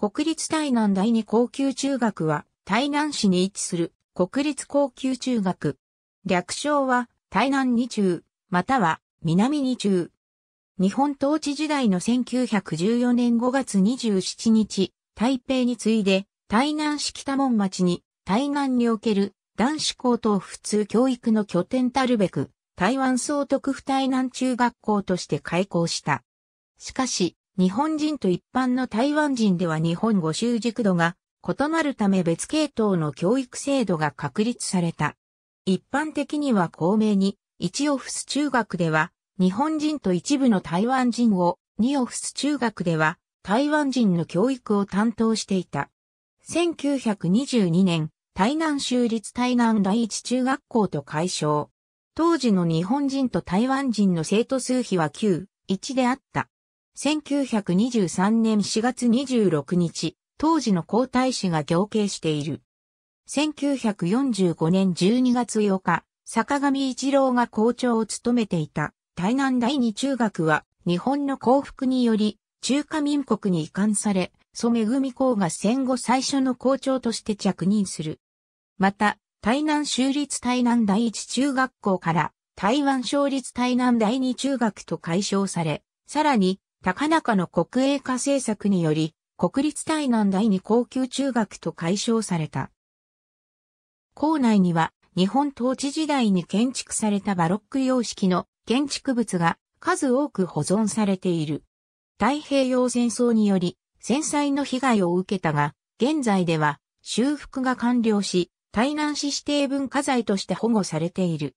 国立台南第二高級中学は、台南市に位置する国立高級中学。略称は、台南二中、または、南二中。日本統治時代の1914年5月27日、台北に次いで、台南市北門町に、台南における男子高等普通教育の拠点たるべく、台湾総督府台南中学校として開校した。しかし、日本人と一般の台湾人では日本語習熟度が異なるため別系統の教育制度が確立された。一般的には公明に、1オフス中学では、日本人と一部の台湾人を、2オフス中学では、台湾人の教育を担当していた。1922年、台南州立台南第一中学校と解消。当時の日本人と台湾人の生徒数比は9、1であった。1923年4月26日、当時の皇太子が行刑している。1945年12月8日、坂上一郎が校長を務めていた台南第二中学は日本の降伏により中華民国に移管され、グミ校が戦後最初の校長として着任する。また、台南州立台南第一中学校から台湾省立台南第二中学と解消され、さらに高中の国営化政策により、国立台南第二高級中学と解消された。校内には、日本統治時代に建築されたバロック様式の建築物が数多く保存されている。太平洋戦争により、戦災の被害を受けたが、現在では修復が完了し、台南市指定文化財として保護されている。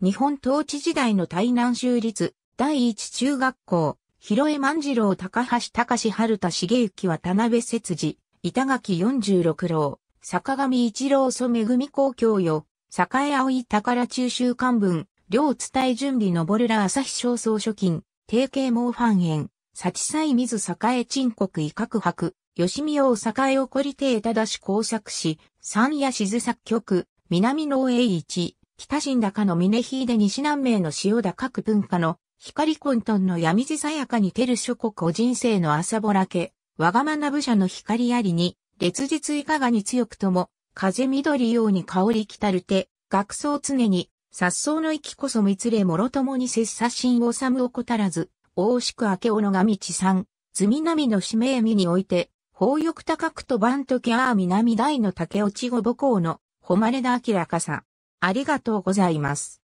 日本統治時代の台南州立第一中学校、広江万次郎高橋隆春田茂之田辺節次、板垣四十六郎、坂上一郎祖恵公教よ、栄葵宝中秋官文、両伝え準備登るら朝日小燥書金、定型毛繁炎、幸祭水栄鎮国威嚇博、吉見王栄をこりてただし工作し、三夜静作曲、南の栄一、北新高の峰秀西南名の塩高区文化の光混沌の闇地さやかに照る諸国人生の朝ぼらけ、わがまな武者の光ありに、烈日いかがに強くとも、風緑ように香りきたるて、学僧常に、殺僧の息こそ密れもろともに切殺心をさむ怠らず、大しく明けおのが道さん、ずみなみの使命身において、宝欲高くと番時ああ南大の竹落ち後母校の、誉れだ明らかさ。ありがとうございます。